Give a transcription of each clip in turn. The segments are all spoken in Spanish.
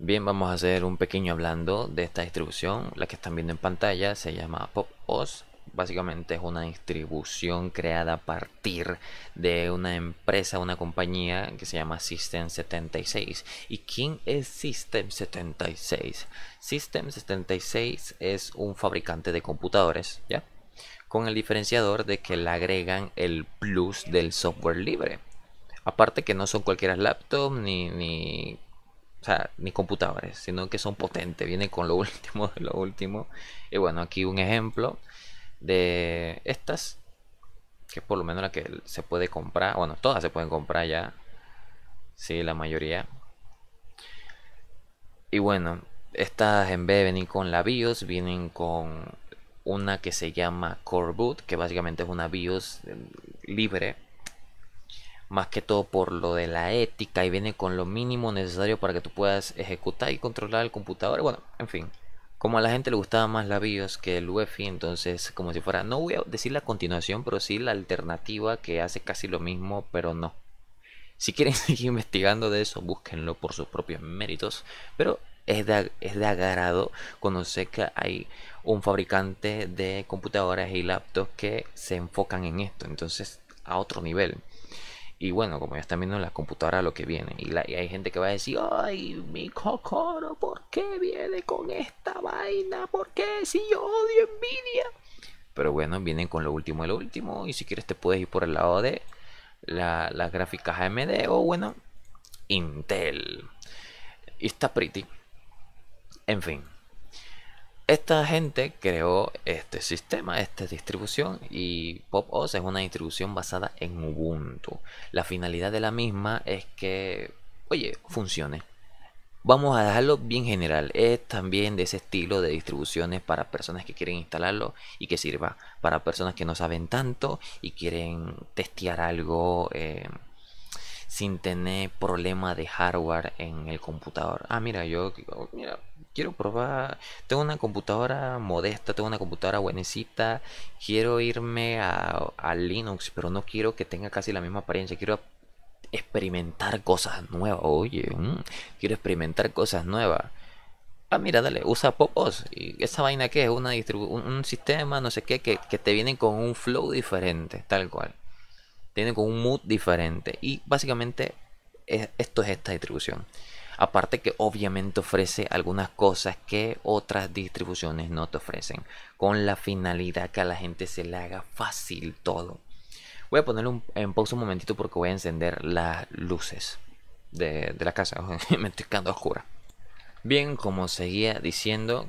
Bien, vamos a hacer un pequeño hablando de esta distribución. La que están viendo en pantalla se llama PopOS. Básicamente es una distribución creada a partir de una empresa, una compañía que se llama System76. ¿Y quién es System76? System76 es un fabricante de computadores, ¿ya? Con el diferenciador de que le agregan el plus del software libre. Aparte que no son cualquiera laptop ni, ni o sea, ni computadores, sino que son potentes, vienen con lo último de lo último. Y bueno, aquí un ejemplo de estas, que por lo menos la que se puede comprar, bueno, todas se pueden comprar ya, sí, la mayoría. Y bueno, estas en vez de venir con la BIOS, vienen con una que se llama Core Boot, que básicamente es una BIOS eh, libre más que todo por lo de la ética y viene con lo mínimo necesario para que tú puedas ejecutar y controlar el computador. Bueno, en fin, como a la gente le gustaba más la BIOS que el UEFI, entonces como si fuera, no voy a decir la continuación, pero sí la alternativa que hace casi lo mismo, pero no. Si quieren seguir investigando de eso, búsquenlo por sus propios méritos, pero es de, es de agrado conocer que hay un fabricante de computadoras y laptops que se enfocan en esto, entonces a otro nivel. Y bueno, como ya están viendo en las computadoras lo que viene. Y, hay gente que va a decir, ay, mi cocoro, ¿por qué viene con esta vaina? ¿Por qué? Si yo odio envidia. Pero bueno, vienen con lo último de lo último. Y si quieres te puedes ir por el lado de la, las gráficas AMD o bueno, Intel. Y está pretty. En fin esta gente creó este sistema, esta distribución y Pop! es una distribución basada en Ubuntu. La finalidad de la misma es que, oye, funcione. Vamos a dejarlo bien general. Es también de ese estilo de distribuciones para personas que quieren instalarlo y que sirva para personas que no saben tanto y quieren testear algo. Eh, sin tener problema de hardware en el computador. Ah, mira, yo, mira, quiero probar, tengo una computadora modesta, tengo una computadora buenecita, quiero irme a, Linux, pero no quiero que tenga casi la misma apariencia, quiero experimentar cosas nuevas, oye, mm, quiero experimentar cosas nuevas. Ah, mira, dale, usa PopOS. ¿Y esa vaina que es? Una un, sistema, no sé qué, que, te viene con un flow diferente, tal cual. Tiene con un mood diferente. Y básicamente e, esto es esta distribución. Aparte que obviamente ofrece algunas cosas que otras distribuciones no te ofrecen, con la finalidad que a la gente se le haga fácil todo. Voy a ponerlo en pausa un momentito porque voy a encender las luces de, la casa. Me estoy quedando oscura. Bien, como seguía diciendo,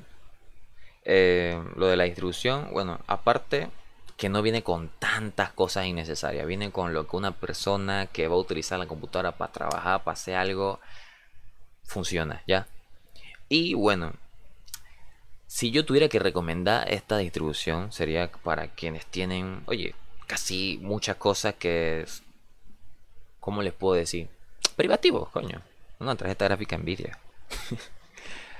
eh, lo de la distribución, bueno, aparte que no viene con tantas cosas innecesarias, viene con lo que una persona que va a utilizar la computadora para trabajar, para hacer algo, funciona, ¿ya? Y bueno, si yo tuviera que recomendar esta distribución, sería para quienes tienen, oye, casi muchas cosas que es, ¿cómo les puedo decir? Privativos, coño. Una tarjeta gráfica Nvidia.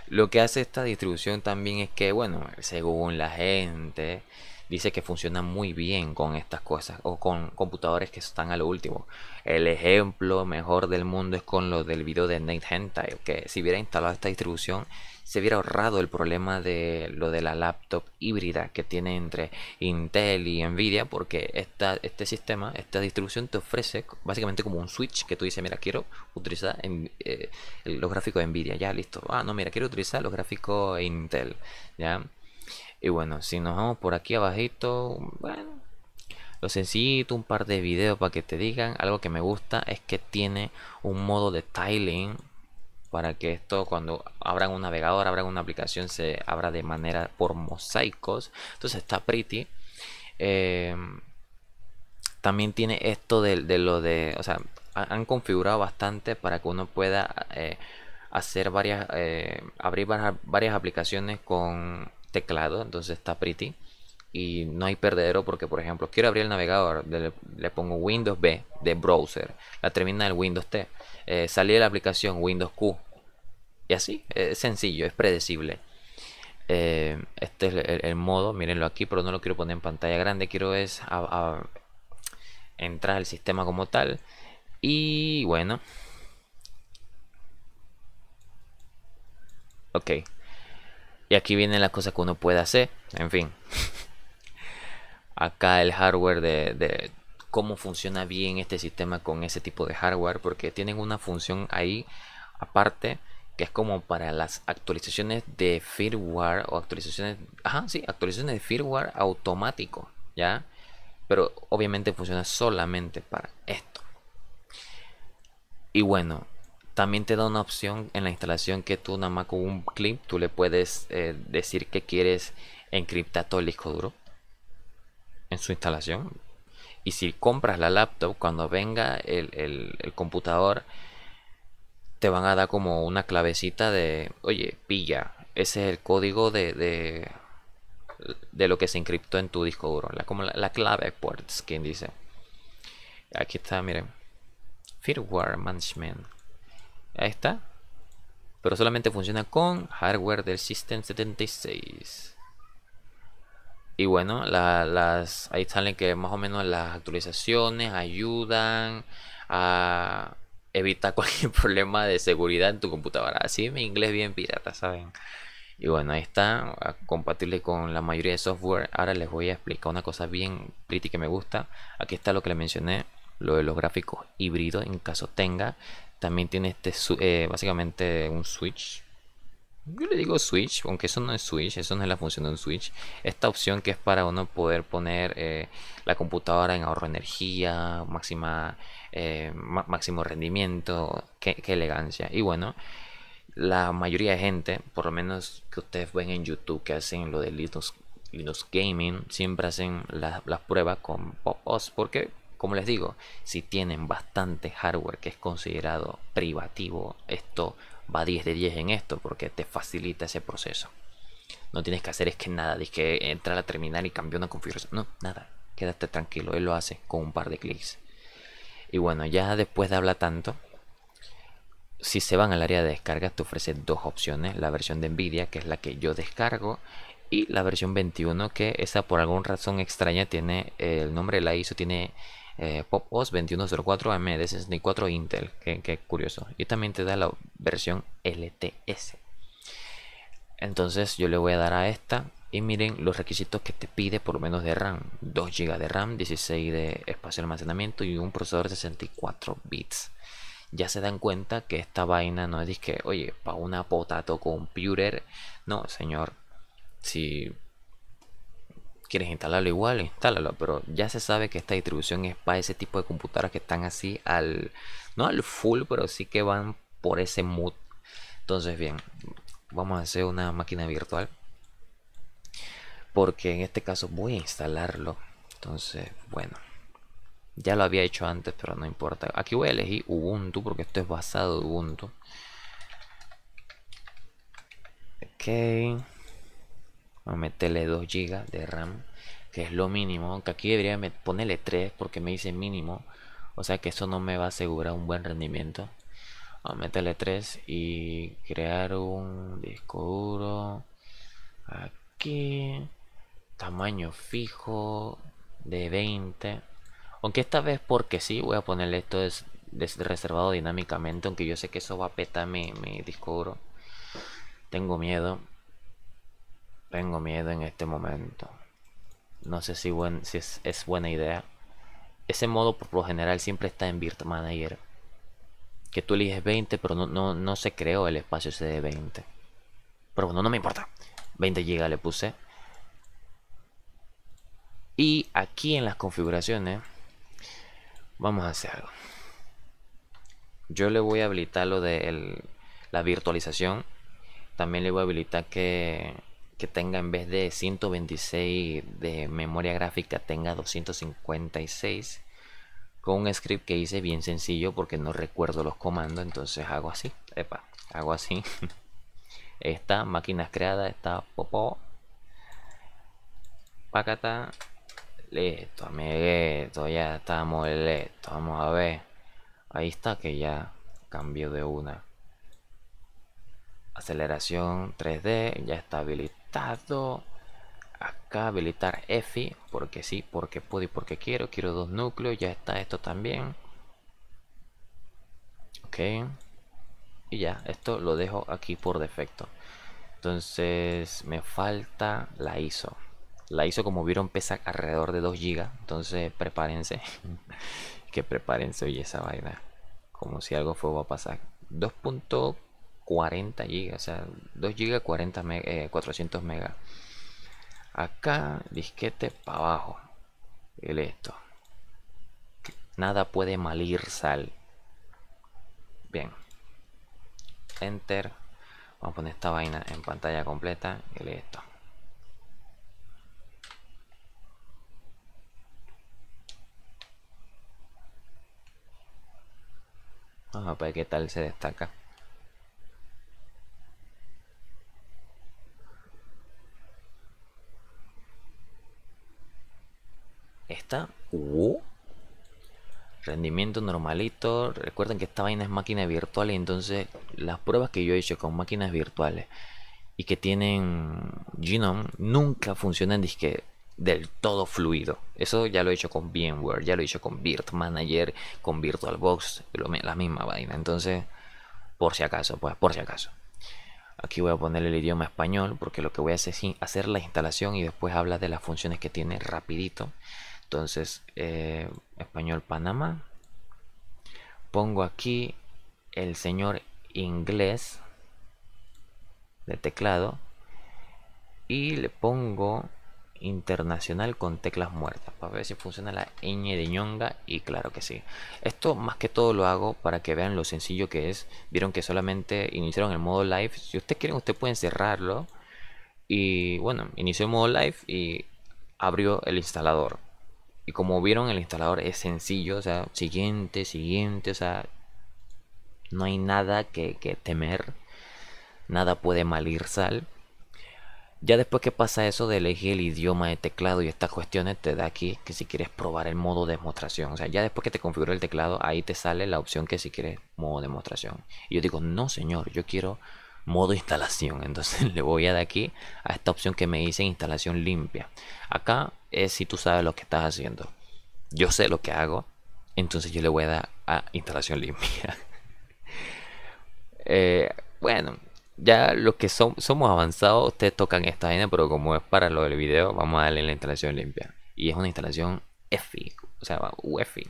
Lo que hace esta distribución también es que, bueno, según la gente, dice que funciona muy bien con estas cosas o con computadores que están a lo último. El ejemplo mejor del mundo es con lo del video de Nate Hentai, que si hubiera instalado esta distribución se hubiera ahorrado el problema de lo de la laptop híbrida que tiene entre Intel y Nvidia, porque esta, este sistema, esta distribución te ofrece básicamente como un switch que tú dices, mira, quiero utilizar eh, los gráficos de Nvidia, ya listo. Ah, no, mira, quiero utilizar los gráficos Intel, ya. Y bueno, si nos vamos por aquí abajito, bueno, lo sencillito, un par de videos para que te digan. Algo que me gusta es que tiene un modo de tiling para que esto cuando abran un navegador, abran una aplicación, se abra de manera por mosaicos. Entonces está pretty. Em, también tiene esto de, lo de, o sea, han configurado bastante para que uno pueda eh, hacer varias, eh, abrir varias aplicaciones con teclado, entonces está pretty. Y no hay perdedero porque, por ejemplo, quiero abrir el navegador, le, pongo Windows B de browser, la termina el Windows T, eh, salir de la aplicación Windows Q. Y así, es sencillo, es predecible. Eh, este es el, modo, mírenlo aquí, pero no lo quiero poner en pantalla grande, quiero es entrar al sistema como tal. Y bueno. Ok. Y aquí viene la cosa que uno puede hacer. En fin. Acá el hardware de, cómo funciona bien este sistema con ese tipo de hardware. Porque tienen una función ahí aparte que es como para las actualizaciones de firmware o actualizaciones, ajá, sí, actualizaciones de firmware automático, ¿ya? Pero obviamente funciona solamente para esto. Y bueno, también te da una opción en la instalación que tú nada más con un clip tú le puedes eh, decir que quieres encriptar todo el disco duro en su instalación. Y si compras la laptop, cuando venga el, computador, te van a dar como una clavecita de, oye, pilla, ese es el código de, de, lo que se encriptó en tu disco duro. La, como la, clave, por quien dice. Aquí está, miren. Firmware Management. Ahí está. Pero solamente funciona con hardware del System 76. Y bueno, las, ahí salen que más o menos las actualizaciones ayudan a evitar cualquier problema de seguridad en tu computadora. Así mi inglés bien pirata, ¿saben? Y bueno, ahí está, compatible con la mayoría de software. Ahora les voy a explicar una cosa bien pretty que me gusta. Aquí está lo que le mencioné, lo de los gráficos híbridos en caso tenga. También tiene este, eh, básicamente un switch. Yo le digo switch, aunque eso no es switch, eso no es la función de un switch. Esta opción que es para uno poder poner eh, la computadora en ahorro de energía, máxima, eh, máximo rendimiento, qué, elegancia. Y bueno, la mayoría de gente, por lo menos que ustedes ven en YouTube que hacen lo de Linux, Linux Gaming, siempre hacen las pruebas con pop-ups porque como les digo, si tienen bastante hardware que es considerado privativo, esto va 10 de 10 en esto porque te facilita ese proceso. No tienes que hacer es que nada, es que entra a la terminal y cambia una configuración. No, nada, quédate tranquilo, él lo hace con un par de clics. Y bueno, ya después de hablar tanto, si se van al área de descarga te ofrece dos opciones, la versión de Nvidia, que es la que yo descargo, y la versión 21, que esa por alguna razón extraña tiene el nombre la ISO, tiene eh, PopOS 2104 AMD 64 Intel, que, curioso. Y también te da la versión LTS. Entonces yo le voy a dar a esta y miren los requisitos que te pide por lo menos de RAM. 2 GB de RAM, 16 de espacio de almacenamiento y un procesador de 64 bits. Ya se dan cuenta que esta vaina no es que, oye, para una potato computer. No, señor. Si quieres instalarlo igual, instálalo, pero ya se sabe que esta distribución es para ese tipo de computadoras que están así al, no al full, pero sí que van por ese mood. Entonces, bien, vamos a hacer una máquina virtual. Porque en este caso voy a instalarlo. Entonces, bueno. Ya lo había hecho antes, pero no importa. Aquí voy a elegir Ubuntu porque esto es basado en Ubuntu. Ok. Vamos a meterle 2 GB de RAM, que es lo mínimo. Aunque aquí debería ponerle 3 porque me dice mínimo. O sea que eso no me va a asegurar un buen rendimiento. Vamos a meterle 3 y crear un disco duro. Aquí. Tamaño fijo de 20. Aunque esta vez porque sí voy a ponerle esto es reservado dinámicamente. Aunque yo sé que eso va a petar mi, mi disco duro. Tengo miedo. Tengo miedo en este momento. No sé si, buen, si es, buena idea. Ese modo por lo general siempre está en Virt Manager. Que tú eliges 20, pero no, no, se creó el espacio ese de 20. Pero bueno, no me importa. 20 GB le puse. Y aquí en las configuraciones vamos a hacer algo. Yo le voy a habilitar lo de la virtualización. También le voy a habilitar que que tenga en vez de 126 de memoria gráfica tenga 256 con un script que hice bien sencillo porque no recuerdo los comandos entonces hago así epa hago así esta máquina creada está popo pacata listo amiguito ya estamos listo vamos a ver ahí está que ya cambió de una aceleración 3D ya está habilitado acá habilitar EFI porque sí, porque puedo y porque quiero, quiero dos núcleos, ya está esto también ok y ya, esto lo dejo aquí por defecto entonces me falta la ISO la ISO como vieron pesa alrededor de 2 GB entonces prepárense que prepárense oye esa vaina como si algo va a pasar 2. 40 GB, o sea, 2 GB 40 400 MB. Acá, disquete para abajo. Y esto. Nada puede malir sal. Bien. Enter. Vamos a poner esta vaina en pantalla completa y esto. Vamos a ver qué tal se destaca. Esta. Uh. Rendimiento normalito. Recuerden que esta vaina es máquina virtual. Y entonces las pruebas que yo he hecho con máquinas virtuales y que tienen Genome nunca funcionan disque del todo fluido. Eso ya lo he hecho con VMware, ya lo he hecho con Virt Manager, con VirtualBox, lo, la misma vaina. Entonces, por si acaso, pues por si acaso. Aquí voy a poner el idioma español porque lo que voy a hacer es hacer la instalación y después hablar de las funciones que tiene rapidito. Entonces, eh, español Panamá. Pongo aquí el señor inglés de teclado y le pongo internacional con teclas muertas para ver si funciona la ñ de ñonga y claro que sí esto más que todo lo hago para que vean lo sencillo que es vieron que solamente iniciaron el modo live si ustedes quieren ustedes pueden cerrarlo y bueno inició el modo live y abrió el instalador y como vieron, el instalador es sencillo, o sea, siguiente, siguiente, o sea, no hay nada que, temer, nada puede mal ir sal. Ya después que pasa eso de elegir el idioma de teclado y estas cuestiones, te da aquí que si quieres probar el modo de demostración. O sea, ya después que te configura el teclado, ahí te sale la opción que si quieres modo demostración. Y yo digo, no señor, yo quiero modo instalación. Entonces le voy a dar aquí a esta opción que me dice instalación limpia. Acá es si tú sabes lo que estás haciendo. Yo sé lo que hago, entonces yo le voy a dar a instalación limpia. Eh, bueno, ya los que son, somos avanzados, ustedes tocan esta vaina, pero como es para lo del video, vamos a darle la instalación limpia. Y es una instalación EFI, o sea, UEFI.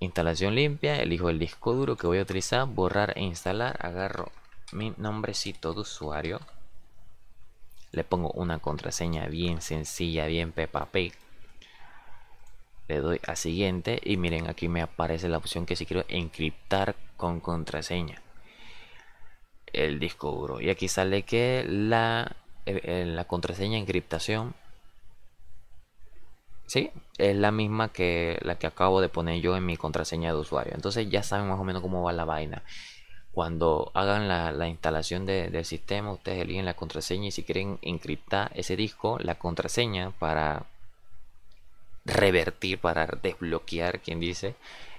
Instalación limpia, elijo el disco duro que voy a utilizar, borrar e instalar, agarro mi nombrecito de usuario. Le pongo una contraseña bien sencilla, bien pepa Le doy a siguiente y miren aquí me aparece la opción que si quiero encriptar con contraseña el disco duro. Y aquí sale que eh, eh, la, contraseña encriptación ¿sí? es la misma que la que acabo de poner yo en mi contraseña de usuario. Entonces ya saben más o menos cómo va la vaina cuando hagan la, instalación del sistema, ustedes eligen la contraseña y si quieren encriptar ese disco, la contraseña para revertir, para desbloquear, quien dice,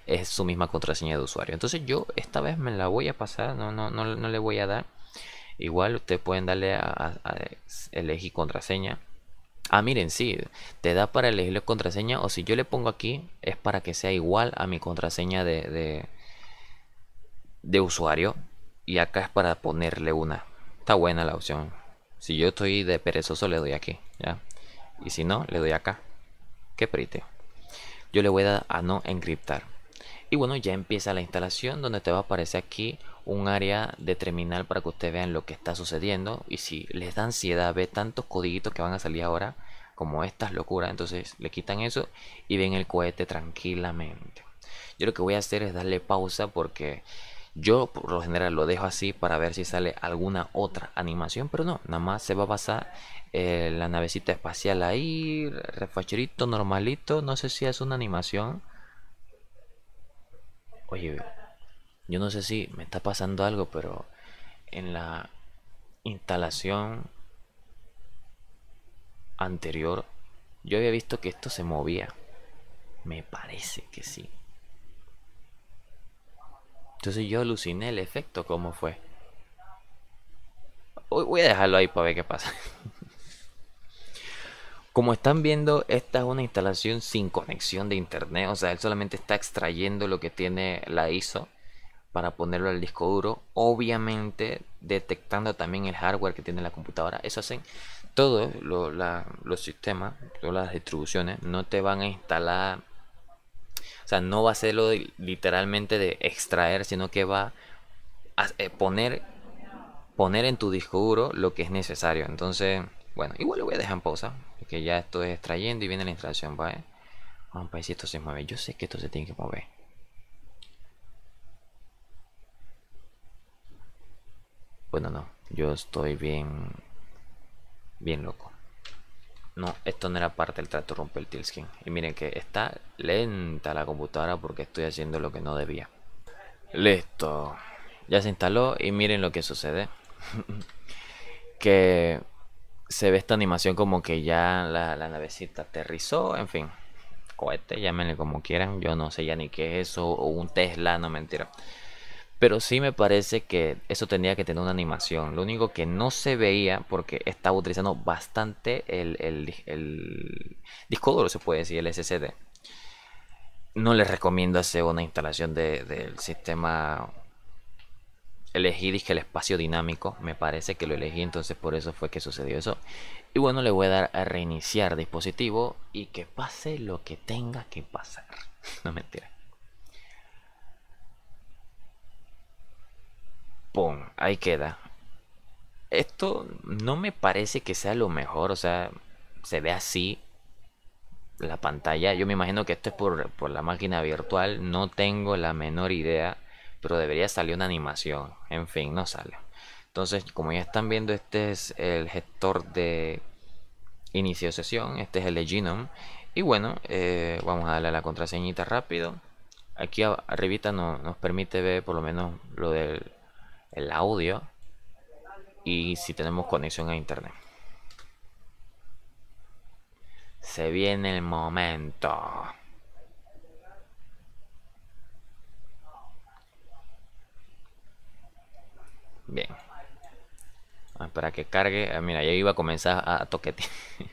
es su misma contraseña de usuario. Entonces yo esta vez me la voy a pasar, no, no, no, le voy a dar. Igual ustedes pueden darle a, elegir contraseña. Ah, miren, sí, te da para elegir la contraseña o si yo le pongo aquí es para que sea igual a mi contraseña de de usuario y acá es para ponerle una. Está buena la opción. Si yo estoy de perezoso le doy aquí, ¿ya? Y si no, le doy acá. Qué prite. Yo le voy a dar a no encriptar. Y bueno, ya empieza la instalación donde te va a aparecer aquí un área de terminal para que ustedes vean lo que está sucediendo. Y si les da ansiedad Ve tantos codiguitos que van a salir ahora, como estas locuras, entonces le quitan eso y ven el cohete tranquilamente. Yo lo que voy a hacer es darle pausa porque yo por lo general lo dejo así para ver si sale alguna otra animación, pero no, nada más se va a pasar eh, la navecita espacial ahí, refacherito, normalito, no sé si es una animación. Oye, yo no sé si me está pasando algo, pero en la instalación anterior yo había visto que esto se movía. Me parece que sí. Entonces yo aluciné el efecto, como fue? Voy a dejarlo ahí para ver qué pasa. Como están viendo, esta es una instalación sin conexión de internet. O sea, él solamente está extrayendo lo que tiene la ISO para ponerlo al disco duro. Obviamente detectando también el hardware que tiene la computadora. Eso hacen todos los sistemas, todas las distribuciones. No te van a instalar o sea, no va a ser lo literalmente de extraer, sino que va a eh, poner, poner en tu disco duro lo que es necesario. Entonces, bueno, igual lo voy a dejar en pausa, porque ya estoy extrayendo y viene la instalación, Vamos a ver si esto se mueve. Yo sé que esto se tiene que mover. Bueno, no, yo estoy bien, bien loco. No, esto no era parte del trato rompe el Tilskin. Y miren que está lenta la computadora porque estoy haciendo lo que no debía. Listo. Ya se instaló y miren lo que sucede. que se ve esta animación como que ya la, la navecita aterrizó, en fin. Cohete, llámenle como quieran. Yo no sé ya ni qué es eso. O un Tesla, no mentira. Pero sí me parece que eso tenía que tener una animación. Lo único que no se veía, porque estaba utilizando bastante el, el, disco duro, se puede decir, el SSD. No les recomiendo hacer una instalación del sistema elegí dije el espacio dinámico me parece que lo elegí entonces por eso fue que sucedió eso y bueno le voy a dar a reiniciar dispositivo y que pase lo que tenga que pasar no mentira ¡Pum! Ahí queda. Esto no me parece que sea lo mejor, o sea, se ve así la pantalla. Yo me imagino que esto es por, la máquina virtual, no tengo la menor idea, pero debería salir una animación. En fin, no sale. Entonces, como ya están viendo, este es el gestor de inicio de sesión, este es el de Genome. Y bueno, eh, vamos a darle a la contraseñita rápido. Aquí arribita nos permite ver por lo menos lo del el audio y si tenemos conexión a internet. Se viene el momento. Bien. Ah, para que cargue. Ah, mira, ya iba a comenzar a toquetear.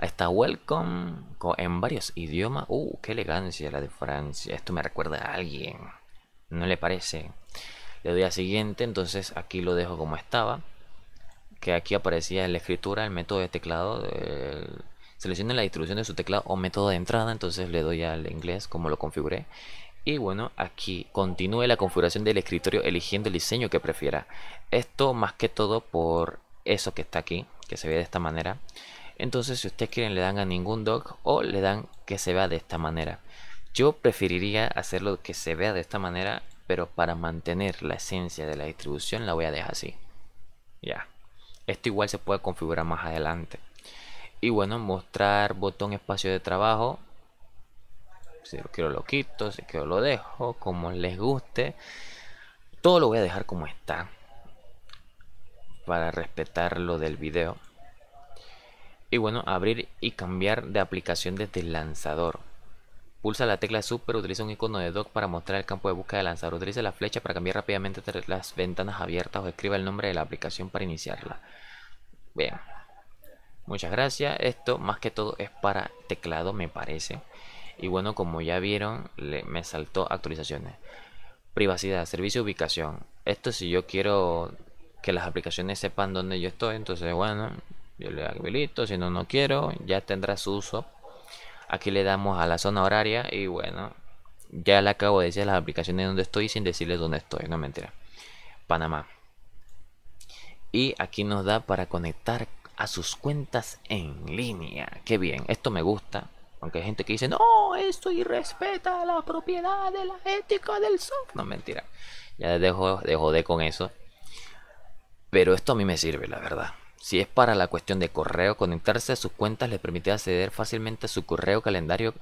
Ahí está Welcome en varios idiomas. Uh, qué elegancia la de Francia. Esto me recuerda a alguien. ¿No le parece? le doy a siguiente entonces aquí lo dejo como estaba que aquí aparecía en la escritura el método de teclado seleccione la distribución de su teclado o método de entrada entonces le doy al inglés como lo configuré y bueno, aquí continúe la configuración del escritorio eligiendo el diseño que prefiera. Esto más que todo por eso que está aquí, que se ve de esta manera. Entonces, si ustedes quieren, le dan a ningún doc o le dan que se vea de esta manera. Yo preferiría hacerlo que se vea de esta manera pero para mantener la esencia de la distribución la voy a dejar así. Ya. Esto igual se puede configurar más adelante. Y bueno, mostrar botón espacio de trabajo. Si lo quiero lo quito, si quiero lo dejo, como les guste. Todo lo voy a dejar como está. Para respetar lo del video. Y bueno, abrir y cambiar de aplicación desde el lanzador. Pulsa la tecla super, utiliza un icono de dock para mostrar el campo de búsqueda de lanzar, Utiliza la flecha para cambiar rápidamente las ventanas abiertas o escriba el nombre de la aplicación para iniciarla. Bien. Muchas gracias. Esto más que todo es para teclado me parece. Y bueno, como ya vieron, le, me saltó actualizaciones. Privacidad, servicio ubicación. Esto si yo quiero que las aplicaciones sepan dónde yo estoy, entonces bueno, yo le habilito, si no, no quiero, ya tendrá su uso Aquí le damos a la zona horaria y bueno, ya le acabo de decir las aplicaciones donde estoy sin decirles dónde estoy, no mentira. Panamá. Y aquí nos da para conectar a sus cuentas en línea. Qué bien, esto me gusta. Aunque hay gente que dice, no, esto irrespeta la propiedad de la ética del software. No, mentira. Ya dejo de con eso. Pero esto a mí me sirve, la verdad. Si es para la cuestión de correo, conectarse a sus cuentas les permite acceder fácilmente a su correo, calendario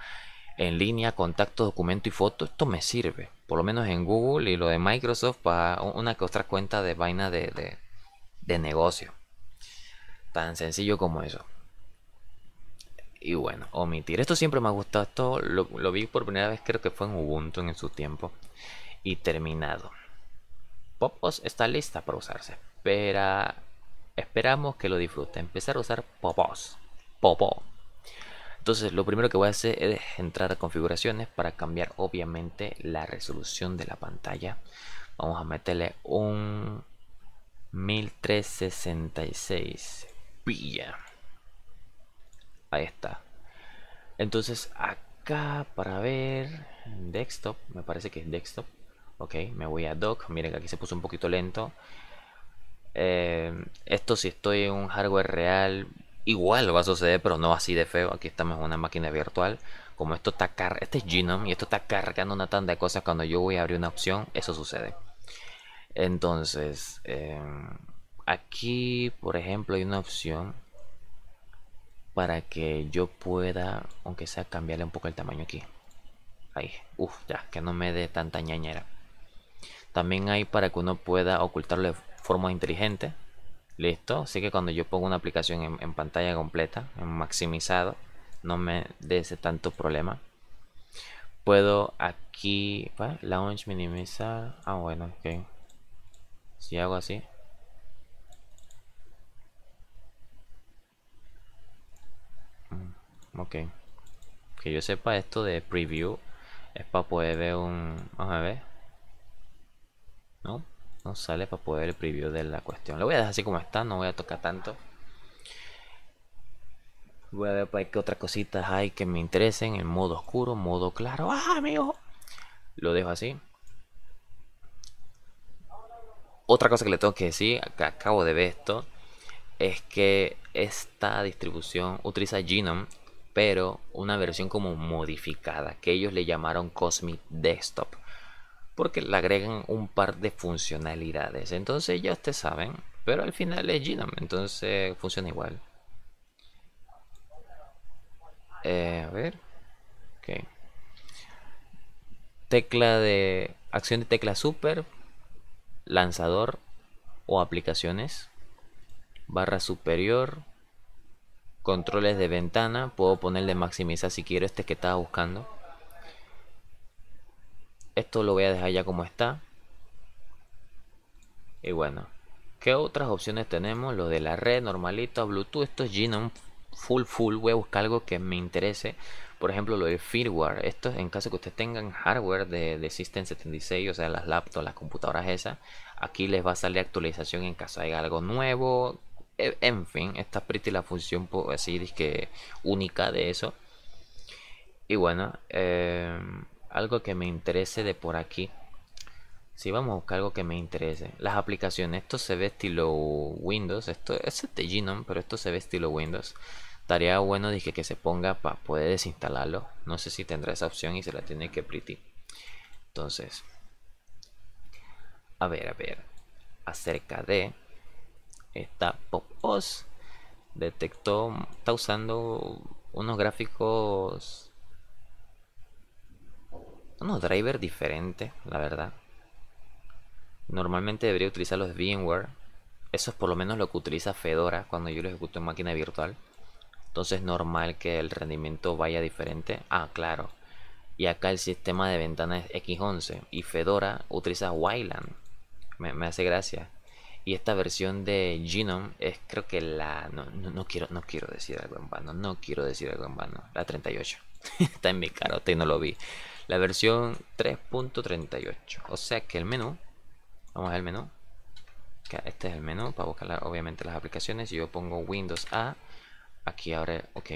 en línea, contacto, documento y foto Esto me sirve, por lo menos en Google y lo de Microsoft para una que otra cuenta de vaina de, negocio. Tan sencillo como eso. Y bueno, omitir. Esto siempre me ha gustado. Esto lo, lo vi por primera vez, creo que fue en Ubuntu en su tiempo. Y terminado. Popos está lista para usarse. Pero Esperamos que lo disfrute, Empezar a usar popos. popo. Entonces lo primero que voy a hacer es entrar a configuraciones para cambiar obviamente la resolución de la pantalla. Vamos a meterle un 1366. Pilla. Ahí está. Entonces acá para ver desktop, me parece que es desktop. Ok, me voy a dock. Miren que aquí se puso un poquito lento. Eh, esto si estoy en un hardware real, igual va a suceder, pero no así de feo. Aquí estamos en una máquina virtual. Como esto está cargando, este es Genome y esto está cargando una tanda de cosas. Cuando yo voy a abrir una opción, eso sucede. Entonces, em, aquí, por ejemplo, hay una opción para que yo pueda, aunque sea, cambiarle un poco el tamaño aquí. Ahí, uff, ya, que no me dé tanta ñañera. También hay para que uno pueda ocultarle forma inteligente. Listo, así que cuando yo pongo una aplicación en, pantalla completa, en maximizado, no me dé ese tanto problema. Puedo aquí, launch minimizar. Ah, bueno, ok. Si hago así. Mm, ok. Que yo sepa esto de preview es para poder ver un... Vamos a ver. ¿No? sale para poder el preview de la cuestión. Lo voy a dejar así como está, no voy a tocar tanto. Voy a ver para qué otras cositas hay que me interesen. En modo oscuro, modo claro. ¡Ah, amigo! Lo dejo así. Otra cosa que le tengo que decir, que acabo de ver esto, es que esta distribución utiliza Genome, pero una versión como modificada, que ellos le llamaron Cosmic Desktop porque le agregan un par de funcionalidades. Entonces ya ustedes saben, pero al final es Genome, entonces funciona igual. Eh, a ver. ok, Tecla de acción de tecla super, lanzador o aplicaciones, barra superior, controles de ventana, puedo ponerle maximizar si quiero este que estaba buscando esto lo voy a dejar ya como está. Y bueno, ¿qué otras opciones tenemos? Lo de la red normalito, Bluetooth, esto es Genome full full. Voy a buscar algo que me interese. Por ejemplo, lo de firmware. Esto es en caso que ustedes tengan hardware de, System 76, o sea, las laptops, las computadoras esas. Aquí les va a salir actualización en caso haya algo nuevo. E, en fin, esta es pretty la función, por decir, que única de eso. Y bueno, em, algo que me interese de por aquí. Si vamos a buscar algo que me interese. Las aplicaciones, esto se ve estilo Windows. Esto es este Genome, pero esto se ve estilo Windows. Tarea bueno, dije que se ponga para poder desinstalarlo. No sé si tendrá esa opción y se la tiene que pretty. Entonces, a ver, a ver. Acerca de esta pop os detectó, está usando unos gráficos unos driver diferente, la verdad. Normalmente debería utilizar los VMware. Eso es por lo menos lo que utiliza Fedora cuando yo lo ejecuto en máquina virtual. Entonces es normal que el rendimiento vaya diferente. Ah, claro. Y acá el sistema de ventanas es X11 y Fedora utiliza Wayland. Me, hace gracia. Y esta versión de Genome es creo que la... No, quiero, no quiero decir algo en vano, no quiero decir algo en vano. La 38. Está en mi y no lo vi la versión 3.38. O sea que el menú, vamos al menú, este es el menú para buscar obviamente las aplicaciones. Si yo pongo Windows A, aquí abre, ok.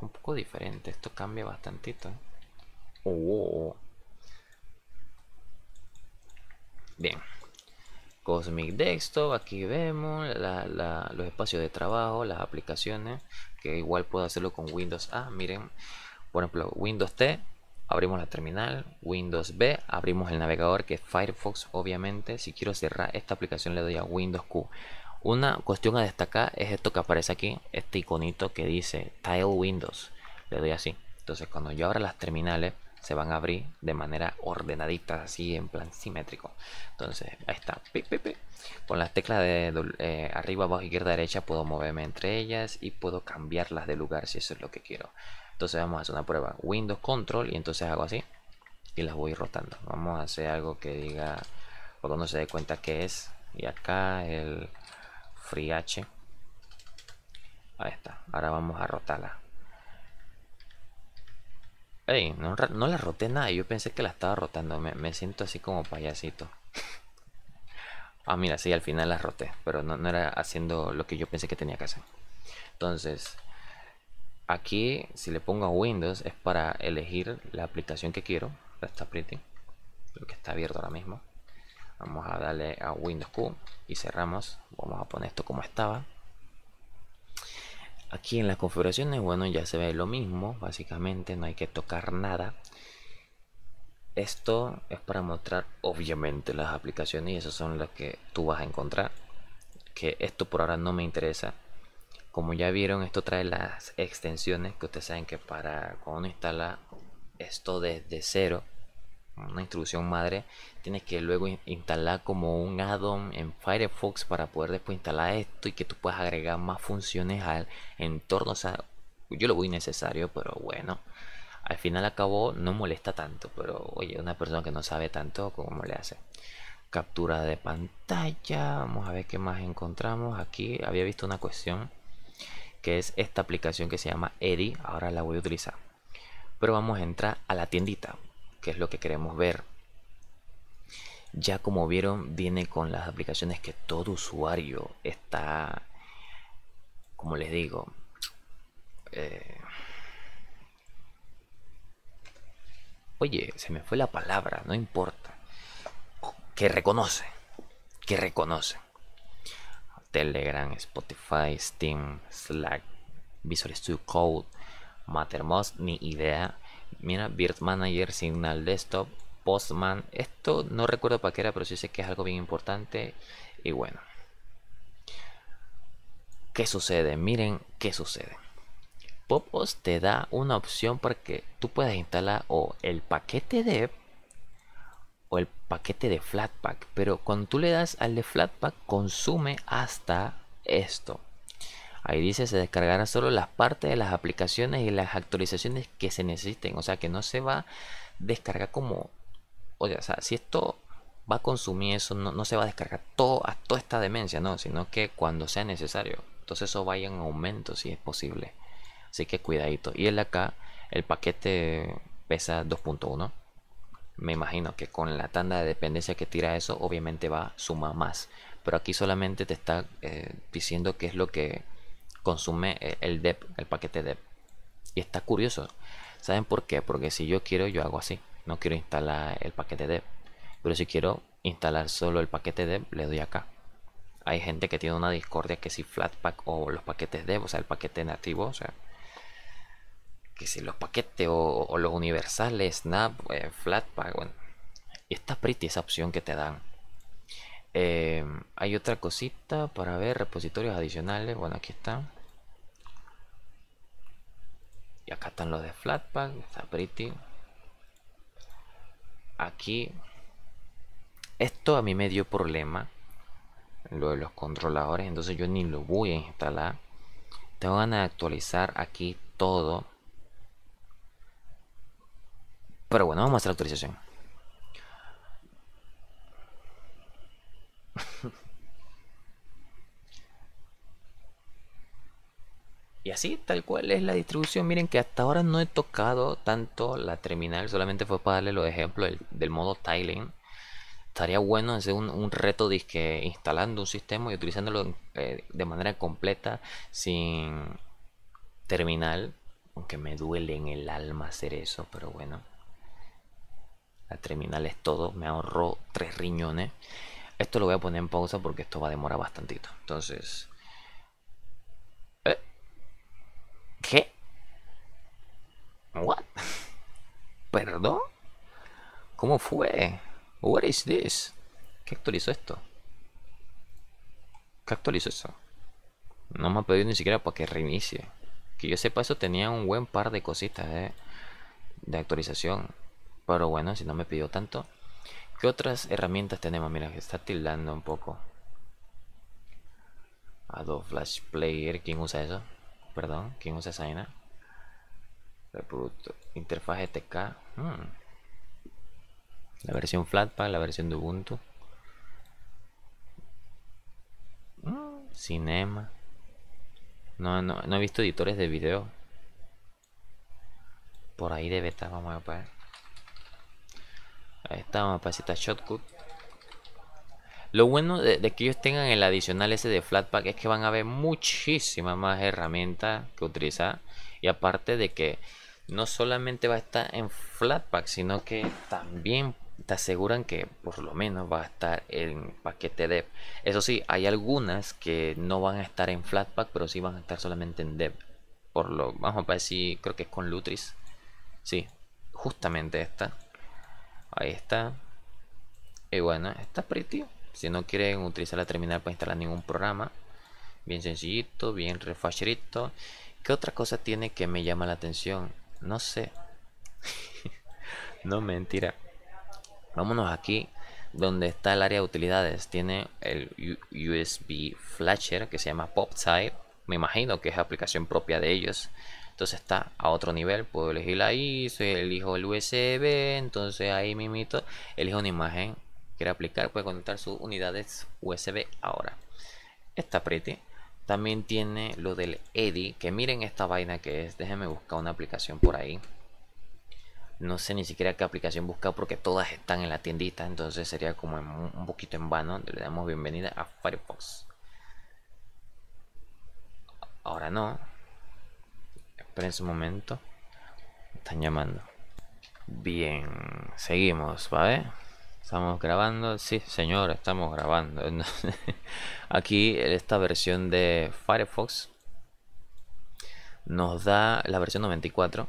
Un poco diferente, esto cambia bastantito. ¿eh? Oh. Bien. Cosmic Desktop, aquí vemos los espacios de trabajo, las aplicaciones, que igual puedo hacerlo con Windows A. Miren, por ejemplo, Windows T, abrimos la terminal, Windows B, abrimos el navegador que es Firefox obviamente, si quiero cerrar esta aplicación le doy a Windows Q. Una cuestión a destacar es esto que aparece aquí, este iconito que dice Tile Windows, le doy así. Entonces cuando yo abra las terminales se van a abrir de manera ordenadita, así en plan simétrico. Entonces ahí está, con las teclas de eh, arriba, abajo, izquierda, derecha puedo moverme entre ellas y puedo cambiarlas de lugar si eso es lo que quiero. Entonces vamos a hacer una prueba. Windows Control y entonces hago así. Y las voy rotando. Vamos a hacer algo que diga, o no se dé cuenta que es. Y acá el H. Ahí está. Ahora vamos a rotarla. Ey, no, no, la roté nada. Yo pensé que la estaba rotando. Me, siento así como payasito. ah, mira, sí, al final la roté. Pero no, no era haciendo lo que yo pensé que tenía que hacer. Entonces, aquí si le pongo a Windows es para elegir la aplicación que quiero Esta pretty lo que está abierto ahora mismo vamos a darle a Windows Q y cerramos vamos a poner esto como estaba aquí en las configuraciones bueno ya se ve lo mismo básicamente no hay que tocar nada esto es para mostrar obviamente las aplicaciones y esas son las que tú vas a encontrar que esto por ahora no me interesa como ya vieron, esto trae las extensiones que ustedes saben que para cuando instala esto desde cero, una instrucción madre, tienes que luego instalar como un addon en Firefox para poder después instalar esto y que tú puedas agregar más funciones al entorno. O sea, yo lo voy necesario, pero bueno. Al final acabó, no molesta tanto, pero oye, una persona que no sabe tanto, ¿cómo le hace? Captura de pantalla, vamos a ver qué más encontramos. Aquí había visto una cuestión que es esta aplicación que se llama Eddy, ahora la voy a utilizar. Pero vamos a entrar a la tiendita, que es lo que queremos ver. Ya como vieron, viene con las aplicaciones que todo usuario está, como les digo, eh, oye, se me fue la palabra, no importa, que reconoce, que reconoce. Telegram, Spotify, Steam, Slack, Visual Studio Code, Mattermost, ni idea. Mira, Bird Manager, Signal Desktop, Postman. Esto no recuerdo para qué era, pero sí sé que es algo bien importante. Y bueno. ¿Qué sucede? Miren qué sucede. Popos te da una opción para que tú puedas instalar o el paquete de el paquete de Flatpak. Pero cuando tú le das al de Flatpak, consume hasta esto. Ahí dice se descargará solo las partes de las aplicaciones y las actualizaciones que se necesiten. O sea que no se va a descargar como... O sea, si esto va a consumir eso, no, no se va a descargar todo, a toda esta demencia, no, sino que cuando sea necesario. Entonces eso vaya en aumento si es posible. Así que cuidadito. Y el acá, el paquete pesa 2.1. Me imagino que con la tanda de dependencia que tira eso, obviamente va suma más. Pero aquí solamente te está eh, diciendo qué es lo que consume eh, el dep, el paquete dep. Y está curioso. ¿Saben por qué? Porque si yo quiero, yo hago así. No quiero instalar el paquete dep. Pero si quiero instalar solo el paquete dep le doy acá. Hay gente que tiene una discordia que si Flatpak o los paquetes dep, o sea, el paquete nativo, o sea, que si los paquetes o, los universales, Snap, eh, Flatpak, bueno, está pretty esa opción que te dan. Eh, hay otra cosita para ver repositorios adicionales. Bueno, aquí están. Y acá están los de Flatpak, está pretty. Aquí. Esto a mí me dio problema. Lo de los controladores. Entonces yo ni lo voy a instalar. Te van a actualizar aquí todo pero bueno, vamos a hacer la autorización y así, tal cual es la distribución. Miren que hasta ahora no he tocado tanto la terminal, solamente fue para darle los ejemplos del, modo tiling. Estaría bueno hacer un, reto disque instalando un sistema y utilizándolo eh, de manera completa sin terminal. Aunque me duele en el alma hacer eso, pero bueno. La terminal todo, me ahorró tres riñones. Esto lo voy a poner en pausa porque esto va a demorar bastantito. Entonces... Eh, ¿Qué? What? ¿Perdón? ¿Cómo fue? What is this? ¿Qué actualizó esto? ¿Qué actualizó eso? No me ha pedido ni siquiera para que reinicie. Que yo sepa eso tenía un buen par de cositas de actualización. Pero bueno, si no me pidió tanto. ¿Qué otras herramientas tenemos? Mira, que está tildando un poco. Adobe Flash Player. ¿Quién usa eso? Perdón, ¿quién usa esa vaina? Interfaz GTK. E mm. La versión Flatpak, la versión de Ubuntu. Mm, cinema. No, no, no he visto editores de video. Por ahí de beta, vamos a ver. Ahí está, a shotcut. Lo bueno de, que ellos tengan el adicional ese de Flatpak es que van a haber muchísimas más herramientas que utilizar. Y aparte de que no solamente va a estar en Flatpak, sino que también te aseguran que por lo menos va a estar en paquete dev. Eso sí, hay algunas que no van a estar en Flatpak, pero sí van a estar solamente en dev. Por lo, vamos a ver si creo que es con Lutris. Sí, justamente esta. Ahí está. Y bueno, está pretty. Si no quieren utilizar la terminal para instalar ningún programa. Bien sencillito, bien refacherito. ¿Qué otra cosa tiene que me llama la atención? No sé. no mentira. Vámonos aquí donde está el área de utilidades. Tiene el USB Flasher que se llama PopType. Me imagino que es aplicación propia de ellos entonces está a otro nivel, puedo elegir ahí, ISO, elijo el USB, entonces ahí mimito, elijo una imagen, quiere aplicar, puede conectar sus unidades USB ahora. Está pretty. También tiene lo del EDI, que miren esta vaina que es, déjenme buscar una aplicación por ahí. No sé ni siquiera qué aplicación buscar porque todas están en la tiendita, entonces sería como un poquito en vano. Le damos bienvenida a Firefox. Ahora no, en un momento. están llamando. Bien, seguimos, ¿vale? Estamos grabando. Sí, señor, estamos grabando. Aquí esta versión de Firefox nos da la versión 94.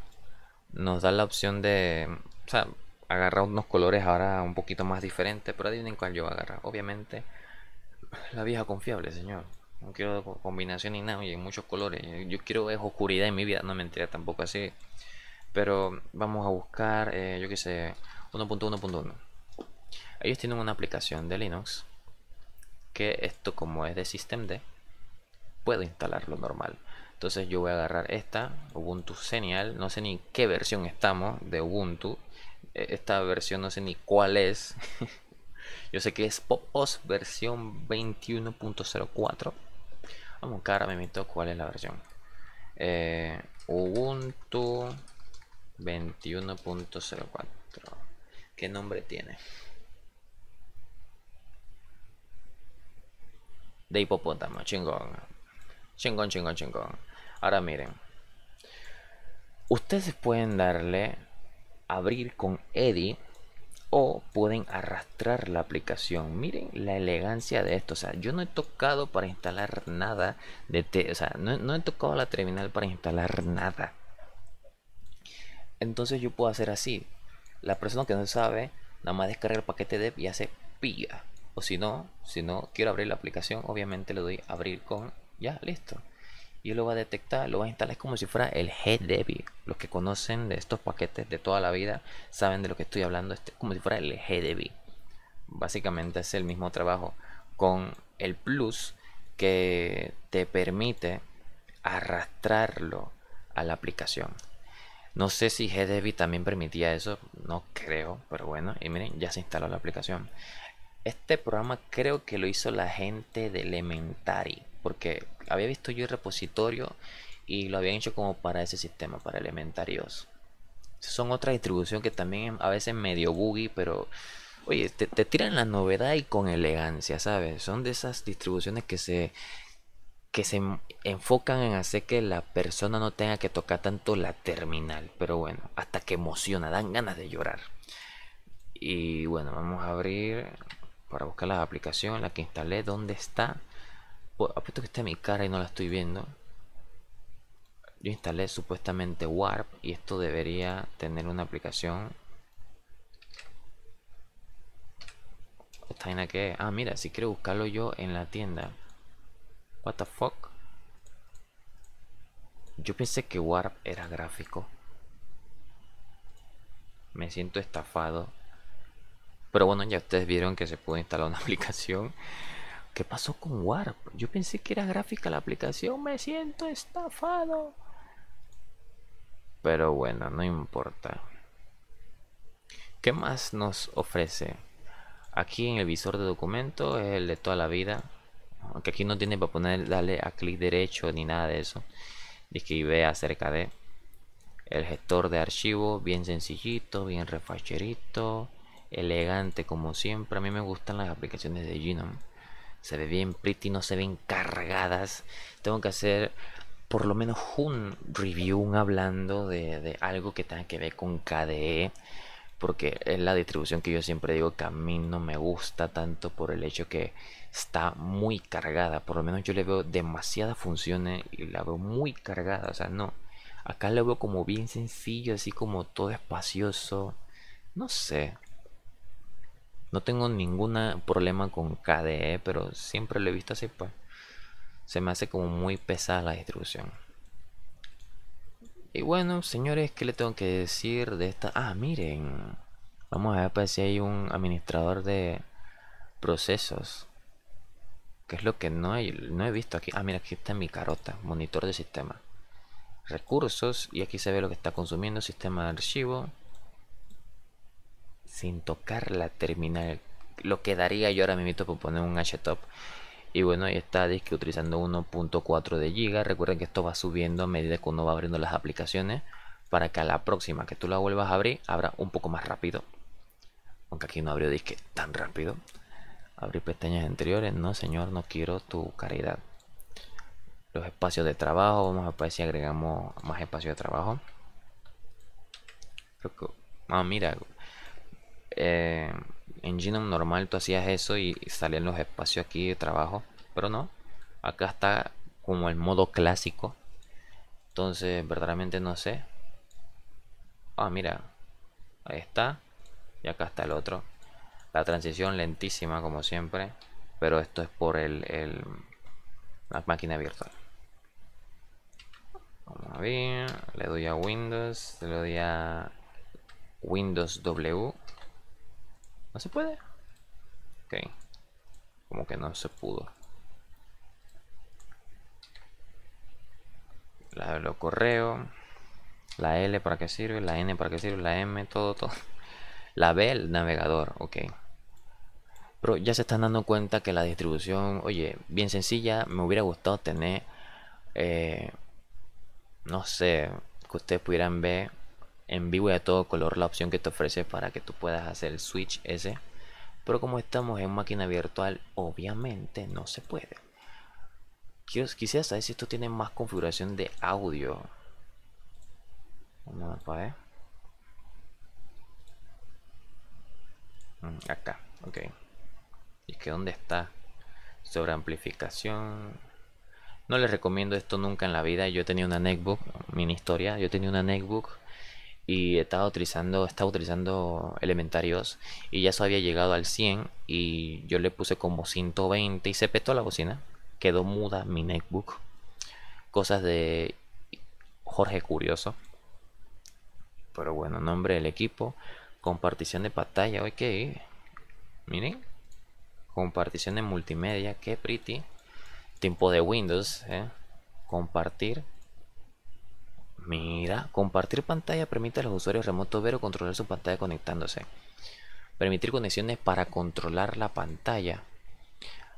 Nos da la opción de... O sea, agarrar unos colores ahora un poquito más diferentes. Pero adivinen cuál yo voy agarrar. Obviamente, la vieja confiable, señor. No quiero combinación ni nada, y en muchos colores. Yo, quiero es oscuridad en mi vida, no me entera tampoco así. Pero vamos a buscar, eh, yo qué sé, 1.1.1. Ellos tienen una aplicación de Linux que esto como es de systemd puedo instalarlo normal. Entonces yo voy a agarrar esta, Ubuntu Senial, no sé ni qué versión estamos de Ubuntu. E, esta versión no sé ni cuál es. yo sé que es OS versión 21.04 Vamos cara, me meto cuál es la versión eh, Ubuntu 21.04 ¿Qué nombre tiene? De hipopótamo, chingón Chingón, chingón, chingón Ahora miren Ustedes pueden darle Abrir con Eddie o pueden arrastrar la aplicación. Miren la elegancia de esto. O sea, yo no he tocado para instalar nada de o sea, no, he tocado la terminal para instalar nada. Entonces yo puedo hacer así. La persona que no sabe, nada más descarga el paquete de y hace pilla. O si no, si no quiero abrir la aplicación, obviamente le doy abrir con. Ya, listo y lo va a detectar, lo va a instalar. Es como si fuera el GDB. Los que conocen de estos paquetes de toda la vida saben de lo que estoy hablando. Este como si fuera el GDB. Básicamente es el mismo trabajo con el plus que te permite arrastrarlo a la aplicación. No sé si GDB también permitía eso, no creo, pero bueno, y miren, ya se instaló la aplicación. Este programa creo que lo hizo la gente de Elementary porque había visto yo el repositorio y lo habían hecho como para ese sistema, para elementarios. Son otra distribución que también em, a veces medio buggy, pero oye, te, tiran la novedad y con elegancia, ¿sabes? Son de esas distribuciones que se que se enfocan en hacer que la persona no tenga que tocar tanto la terminal, pero bueno, hasta que emociona, dan ganas de llorar. Y bueno, vamos a abrir para buscar la aplicación, la que instalé, ¿dónde está? Apuesto que está mi cara y no la estoy viendo. Yo instalé supuestamente Warp y esto debería tener una aplicación. Esta que Ah, mira, si quiero buscarlo yo en la tienda. What the fuck? Yo pensé que Warp era gráfico. Me siento estafado. Pero bueno, ya ustedes vieron que se puede instalar una aplicación. ¿Qué pasó con Warp? Yo pensé que era gráfica la aplicación. Me siento estafado. Pero bueno, no importa. ¿Qué más nos ofrece? Aquí en el visor de documentos es el de toda la vida. Aunque aquí no tiene para poner, darle a clic derecho ni nada de eso. Dice que ve acerca de el gestor de archivos, bien sencillito, bien refacherito, elegante como siempre. A mí me gustan las aplicaciones de Genome se ve bien pretty, no se ven cargadas. Tengo que hacer por lo menos un review, hablando de, de algo que tenga que ver con KDE porque es la distribución que yo siempre digo que a mí no me gusta tanto por el hecho que está muy cargada. Por lo menos yo le veo demasiadas funciones y la veo muy cargada. O sea, no. Acá la veo como bien sencillo, así como todo espacioso. No sé. No tengo ningún problema con KDE, pero siempre lo he visto así, pues se me hace como muy pesada la distribución. Y bueno, señores, ¿qué le tengo que decir de esta? Ah, miren. Vamos a ver pues, si hay un administrador de procesos. Que es lo que no, hay, no he visto aquí. Ah, mira, aquí está mi carota. Monitor de sistema. Recursos. Y aquí se ve lo que está consumiendo. Sistema de archivo sin tocar la terminal. Lo que daría yo ahora mismo por poner un htop Y bueno, ahí está disque utilizando 1.4 de giga. Recuerden que esto va subiendo a medida que uno va abriendo las aplicaciones. Para que a la próxima que tú la vuelvas a abrir, abra un poco más rápido. Aunque aquí no abrió disque tan rápido. Abrir pestañas anteriores. No, señor, no quiero tu caridad. Los espacios de trabajo. Vamos a ver si agregamos más espacio de trabajo. Ah, mira, eh, en Genome normal tú hacías eso y salían los espacios aquí de trabajo, pero no, acá está como el modo clásico, entonces verdaderamente no sé. Ah, mira, ahí está, y acá está el otro. La transición lentísima como siempre, pero esto es por el, la máquina virtual. Vamos a le doy a Windows, le doy a Windows W se puede? Ok. Como que no se pudo. La los correo. La L para qué sirve, la N para qué sirve, la M, todo, todo. La B, el navegador, ok. Pero ya se están dando cuenta que la distribución, oye, bien sencilla, me hubiera gustado tener, eh, no sé, que ustedes pudieran ver en vivo y a todo color la opción que te ofrece para que tú puedas hacer el switch ese. Pero como estamos en máquina virtual, obviamente no se puede. quisiera saber si esto tiene más configuración de audio. Vamos a mm, Acá, ok. ¿Y que dónde está? Sobre amplificación. No les recomiendo esto nunca en la vida. Yo tenía una netbook, mini historia. Yo tenía una netbook y estaba utilizando, estaba utilizando elementarios y ya eso había llegado al 100 y yo le puse como 120 y se petó la bocina. Quedó muda mi netbook. Cosas de Jorge Curioso. Pero bueno, nombre del equipo. Compartición de pantalla, qué Miren. Compartición de multimedia, qué pretty. Tiempo de Windows, eh. Compartir Mira, compartir pantalla permite a los usuarios remotos ver o controlar su pantalla conectándose. Permitir conexiones para controlar la pantalla.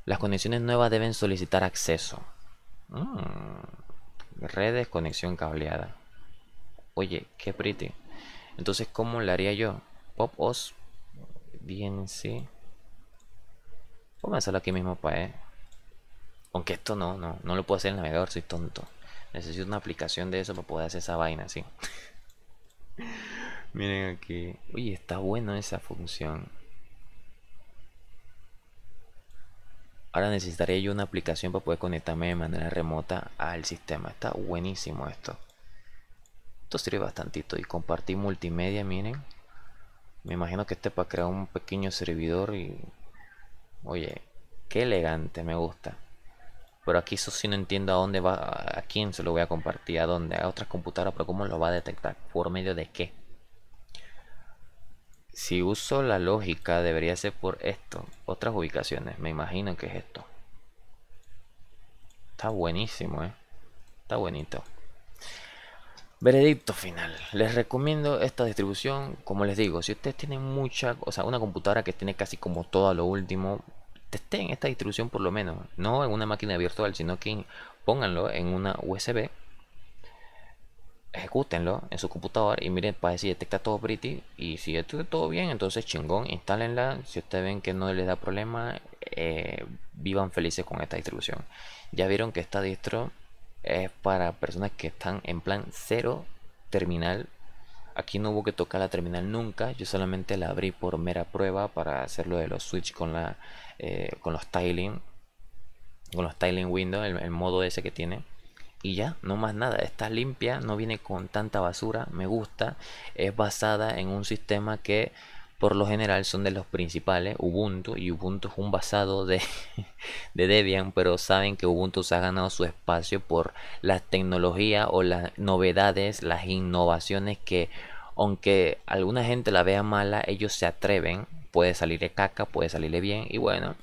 Las conexiones nuevas deben solicitar acceso. Mm, Redes, conexión cableada. Oye, qué pretty. Entonces, ¿cómo lo haría yo? Pop os. Bien, sí. Vamos a hacerlo aquí mismo para. Eh. Aunque esto no, no, no lo puedo hacer en el navegador, soy tonto. Necesito una aplicación de eso para poder hacer esa vaina así. Miren aquí. Uy, está bueno esa función. Ahora necesitaría yo una aplicación para poder conectarme de manera remota al sistema. Está buenísimo esto. Esto sirve bastantito. Y compartir multimedia, miren. Me imagino que este para crear un pequeño servidor y... Oye, qué elegante, me gusta. Pero aquí eso sí no entiendo a dónde va, a quién se lo voy a compartir, a dónde, a otras computadoras, pero cómo lo va a detectar, por medio de qué. Si uso la lógica, debería ser por esto, otras ubicaciones, me imagino que es esto. Está buenísimo, ¿eh? Está bonito. Veredicto final. Les recomiendo esta distribución. Como les digo, si ustedes tienen mucha, o sea, una computadora que tiene casi como todo lo último, testen esta distribución por lo menos, no en una máquina virtual, sino que pónganlo en una USB, ejecútenlo en su computador y miren para pues, ver si detecta todo pretty y si detecta todo bien, entonces chingón, instálenla, si ustedes ven que no les da problema, eh, vivan felices con esta distribución. Ya vieron que esta distro es para personas que están en plan cero terminal aquí no hubo que tocar la terminal nunca, yo solamente la abrí por mera prueba para hacer lo de los switch con la eh, con los styling, con los styling windows, el, modo ese que tiene. Y ya, no más nada, está limpia, no viene con tanta basura, me gusta. Es basada en un sistema que por lo general son de los principales, Ubuntu, y Ubuntu es un basado de, de Debian, pero saben que Ubuntu se ha ganado su espacio por las tecnologías o las novedades, las innovaciones que aunque alguna gente la vea mala, ellos se atreven puede salirle caca, puede salirle bien. Y bueno,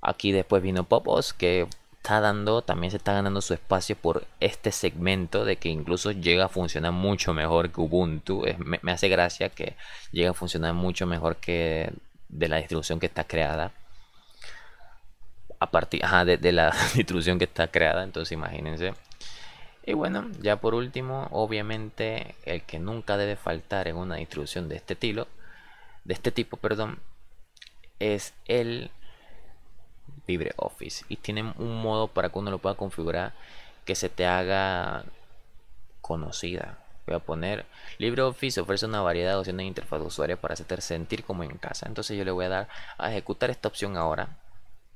aquí después vino Popos que está dando, también se está ganando su espacio por este segmento de que incluso llega a funcionar mucho mejor que Ubuntu. Es, me, hace gracia que llega a funcionar mucho mejor que de la distribución que está creada. A partir de, de, la distribución que está creada, entonces imagínense. Y bueno, ya por último, obviamente el que nunca debe faltar en una distribución de este estilo de este tipo, perdón, es el LibreOffice y tiene un modo para que uno lo pueda configurar que se te haga conocida. Voy a poner LibreOffice ofrece una variedad de opciones de interfaz de usuario para hacerte sentir como en casa. Entonces yo le voy a dar a ejecutar esta opción ahora.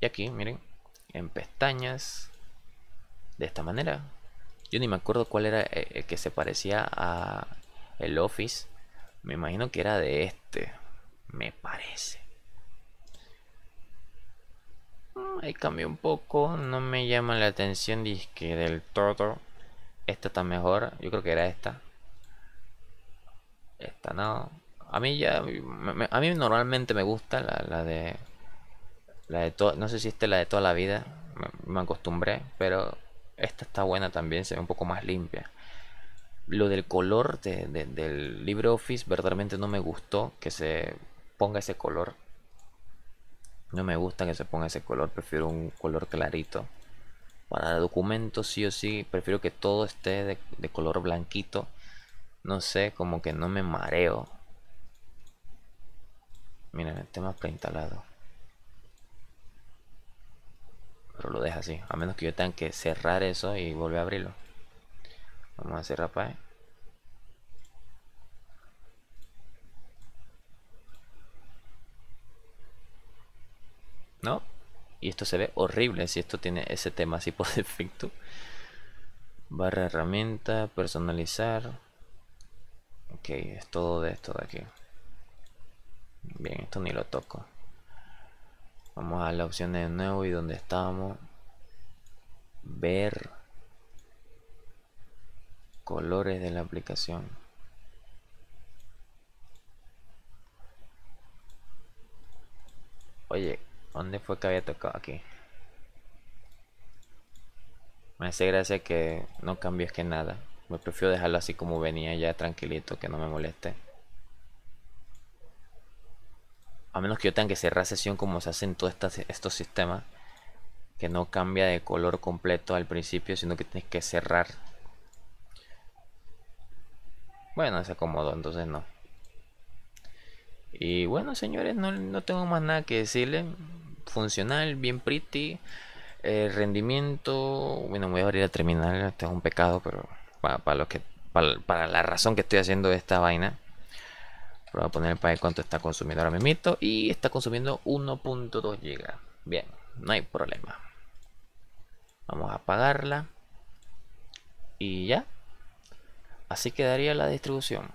Y aquí, miren, en pestañas, de esta manera. Yo ni me acuerdo cuál era el eh, eh, que se parecía a el Office. Me imagino que era de este me parece. Mm, ahí cambió un poco, no me llama la atención que del todo. Esta está mejor, yo creo que era esta. Esta no. A mí ya, a mí normalmente me gusta la, de... La de todo, no sé si esta es la de toda la vida, me, acostumbré, pero esta está buena también, se ve un poco más limpia lo del color de, de, del LibreOffice verdaderamente no me gustó que se ponga ese color. No me gusta que se ponga ese color, prefiero un color clarito. Para documentos sí o sí, prefiero que todo esté de, color blanquito. No sé, como que no me mareo. Miren, el tema preinstalado. Pero lo deja así, a menos que yo tenga que cerrar eso y volver a abrirlo. Vamos a cerrar para... ¿no? Y esto se ve horrible si esto tiene ese tema así por defecto. Barra herramienta, personalizar. Ok, es todo de esto de aquí. Bien, esto ni lo toco. Vamos a la opción de nuevo y donde estábamos. Ver colores de la aplicación. Oye, ¿Dónde fue que había tocado? Aquí. Me hace gracia que no cambies que nada. Me prefiero dejarlo así como venía ya tranquilito, que no me moleste. A menos que yo tenga que cerrar sesión como se hacen todos estos sistemas. Que no cambia de color completo al principio, sino que tienes que cerrar. Bueno, se acomodó, entonces no. Y bueno, señores, no, no tengo más nada que decirle. Funcional, bien pretty. Eh, rendimiento, bueno, voy a abrir a terminal este es un pecado, pero para, los que para, la razón que estoy haciendo esta vaina. Voy a poner para ver cuánto está consumiendo ahora mismo y está consumiendo 1.2 GB. Bien, no hay problema. Vamos a apagarla y ya. Así quedaría la distribución.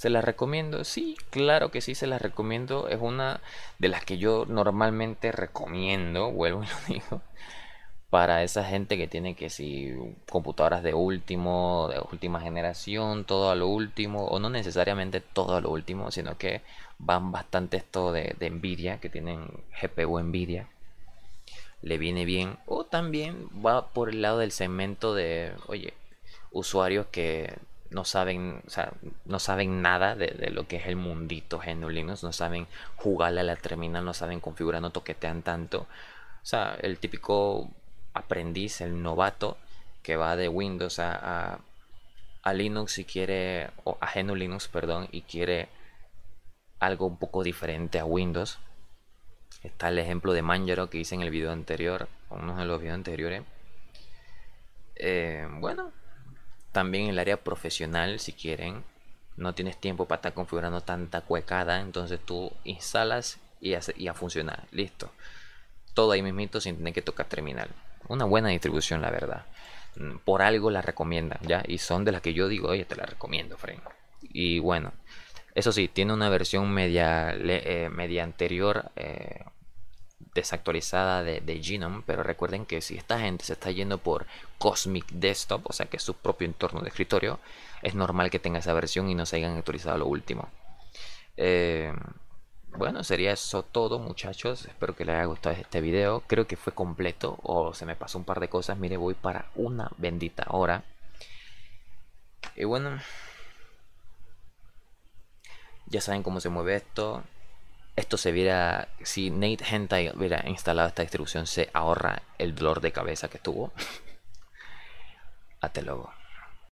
¿Se las recomiendo? Sí, claro que sí, se las recomiendo. Es una de las que yo normalmente recomiendo, vuelvo y lo digo, para esa gente que tiene que si computadoras de último, de última generación, todo a lo último, o no necesariamente todo a lo último, sino que van bastante esto de, de Nvidia, que tienen GPU Nvidia. Le viene bien. O también va por el lado del segmento de, oye, usuarios que no saben, no saben nada de, lo que es el mundito GNU Linux, no saben jugarle a la terminal, no saben configurar, no toquetean tanto. O sea, el típico aprendiz, el novato que va de Windows a, Linux y quiere, o a GNU Linux, perdón, y quiere algo un poco diferente a Windows. Está el ejemplo de Manjaro que hice en el video anterior, uno de los videos anteriores. Eh, bueno, también en el área profesional, si quieren, no tienes tiempo para estar configurando tanta cuecada, entonces tú instalas y, hace, y a funcionar, listo. Todo ahí mismito sin tener que tocar terminal. Una buena distribución, la verdad. Mm, por algo la recomienda ¿ya? Y son de las que yo digo, oye, te la recomiendo, Frank. Y bueno, eso sí, tiene una versión media, eh, media anterior. Eh, desactualizada de, Genome, pero recuerden que si esta gente se está yendo por Cosmic Desktop, o sea que es su propio entorno de escritorio, es normal que tenga esa versión y no se hayan actualizado lo último. Eh, bueno, sería eso todo muchachos, espero que les haya gustado este video, creo que fue completo o se me pasó un par de cosas, mire voy para una bendita hora. Y bueno, ya saben cómo se mueve esto, esto se viera, si Nate Hentai hubiera instalado esta distribución, se ahorra el dolor de cabeza que tuvo. Hasta luego.